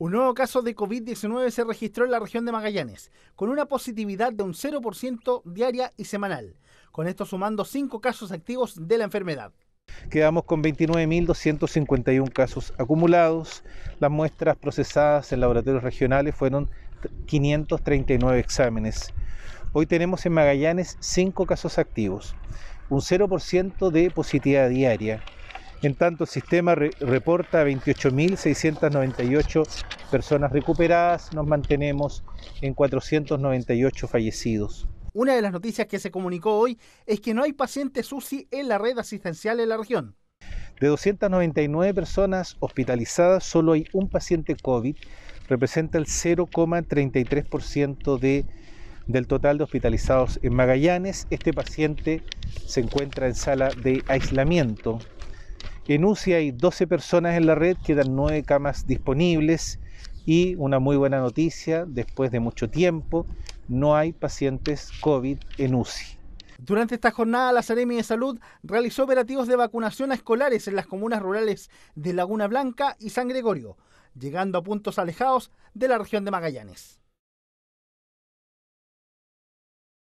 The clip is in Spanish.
Un nuevo caso de COVID-19 se registró en la región de Magallanes, con una positividad de un 0% diaria y semanal, con esto sumando 5 casos activos de la enfermedad. Quedamos con 29.251 casos acumulados. Las muestras procesadas en laboratorios regionales fueron 539 exámenes. Hoy tenemos en Magallanes 5 casos activos, un 0% de positividad diaria, en tanto, el sistema reporta 28.698 personas recuperadas, nos mantenemos en 498 fallecidos. Una de las noticias que se comunicó hoy es que no hay pacientes UCI en la red asistencial en la región. De 299 personas hospitalizadas, solo hay un paciente COVID, representa el 0,33% de, del total de hospitalizados en Magallanes. Este paciente se encuentra en sala de aislamiento. En UCI hay 12 personas en la red, quedan 9 camas disponibles y una muy buena noticia, después de mucho tiempo, no hay pacientes COVID en UCI. Durante esta jornada, la Seremi de Salud realizó operativos de vacunación a escolares en las comunas rurales de Laguna Blanca y San Gregorio, llegando a puntos alejados de la región de Magallanes.